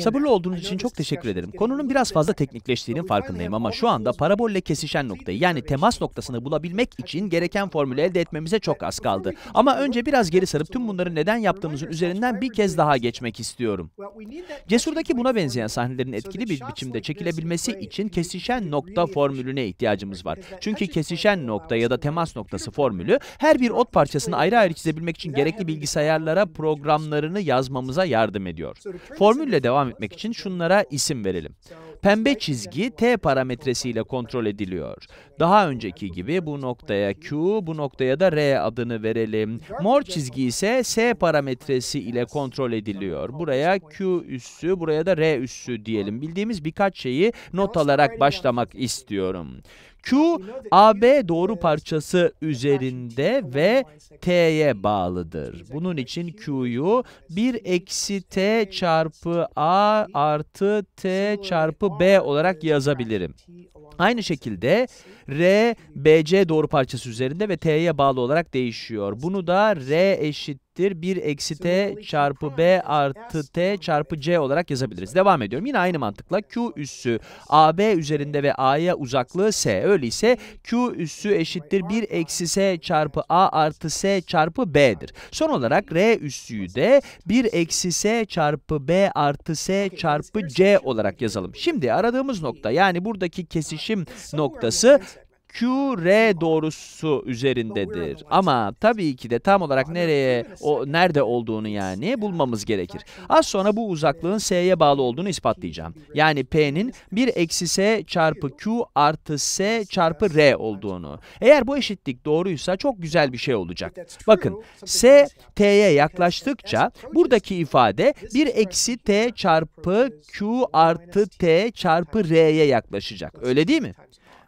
Sabırlı olduğunuz için çok teşekkür ederim. Konunun biraz fazla teknikleştiğinin farkındayım ama şu anda parabolle kesişen noktayı yani temas noktasını bulabilmek için gereken formülü elde etmemize çok az kaldı. Ama önce biraz geri sarıp tüm bunları neden yaptığımızın üzerinden bir kez daha geçmek istiyorum. Cesur'daki buna benzeyen sahnelerin etkili bir biçimde çekilebilmesi için kesişen nokta formülüne ihtiyacımız var. Çünkü kesişen nokta ya da temas noktası formülü her bir ot parçasını ayrı ayrı çizebilmek için gerekli bilgisayarlara programlarını yazmamıza yardım ediyor. Form Formülle devam etmek için şunlara isim verelim. Pembe çizgi t parametresiyle kontrol ediliyor. Daha önceki gibi bu noktaya q, bu noktaya da r adını verelim. Mor çizgi ise s parametresi ile kontrol ediliyor. Buraya q üssü, buraya da r üssü diyelim. Bildiğimiz birkaç şeyi not alarak başlamak istiyorum. Q AB doğru parçası üzerinde ve T'ye bağlıdır. Bunun için Q'yu 1 eksi T çarpı A artı T çarpı B olarak yazabilirim. Aynı şekilde R BC doğru parçası üzerinde ve T'ye bağlı olarak değişiyor. Bunu da R eşit eşittir 1 eksi t çarpı b artı t çarpı c olarak yazabiliriz. Devam ediyorum. Yine aynı mantıkla q üssü ab üzerinde ve a'ya uzaklığı s. Öyleyse q üssü eşittir 1 eksi s çarpı a artı s çarpı b'dir. Son olarak r üssüyü de 1 eksi s çarpı b artı s çarpı c olarak yazalım. Şimdi aradığımız nokta yani buradaki kesişim noktası QR doğrusu üzerindedir. Ama tabii ki de tam olarak nereye o nerede olduğunu yani bulmamız gerekir. Az sonra bu uzaklığın s'ye bağlı olduğunu ispatlayacağım. Yani p'nin 1 eksi s çarpı q artı s çarpı r olduğunu. Eğer bu eşitlik doğruysa çok güzel bir şey olacak. Bakın s t'ye yaklaştıkça buradaki ifade 1 eksi t çarpı q artı t çarpı r'ye yaklaşacak. Öyle değil mi?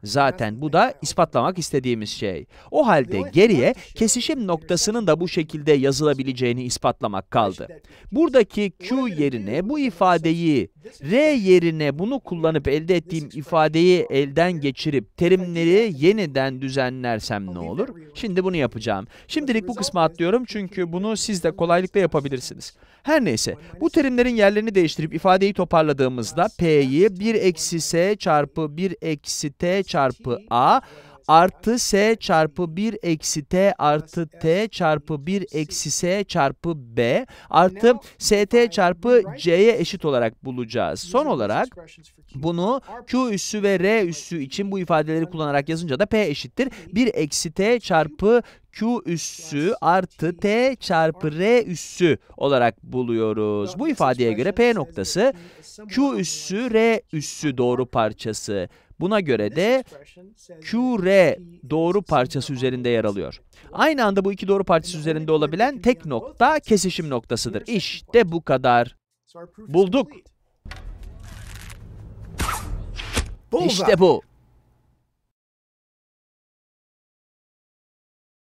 Zaten bu da ispatlamak istediğimiz şey. O halde geriye kesişim noktasının da bu şekilde yazılabileceğini ispatlamak kaldı. Buradaki Q yerine bu ifadeyi, R yerine bunu kullanıp elde ettiğim ifadeyi elden geçirip terimleri yeniden düzenlersem ne olur? Şimdi bunu yapacağım. Şimdilik bu kısmı atlıyorum çünkü bunu siz de kolaylıkla yapabilirsiniz. Her neyse, bu terimlerin yerlerini değiştirip ifadeyi toparladığımızda P'yi 1 eksi S çarpı 1 eksi T çarpı A artı S çarpı 1 eksi T artı T çarpı 1 eksi S çarpı B artı ST çarpı C'ye eşit olarak bulacağız. Son olarak bunu Q üssü ve R üssü için bu ifadeleri kullanarak yazınca da P eşittir. 1 eksi T çarpı Q üssü artı T çarpı R üssü olarak buluyoruz. Bu ifadeye göre P noktası Q üssü R üssü doğru parçası. Buna göre de QR doğru parçası üzerinde yer alıyor. Aynı anda bu iki doğru parçası üzerinde olabilen tek nokta kesişim noktasıdır. İşte bu kadar. Bulduk. İşte bu.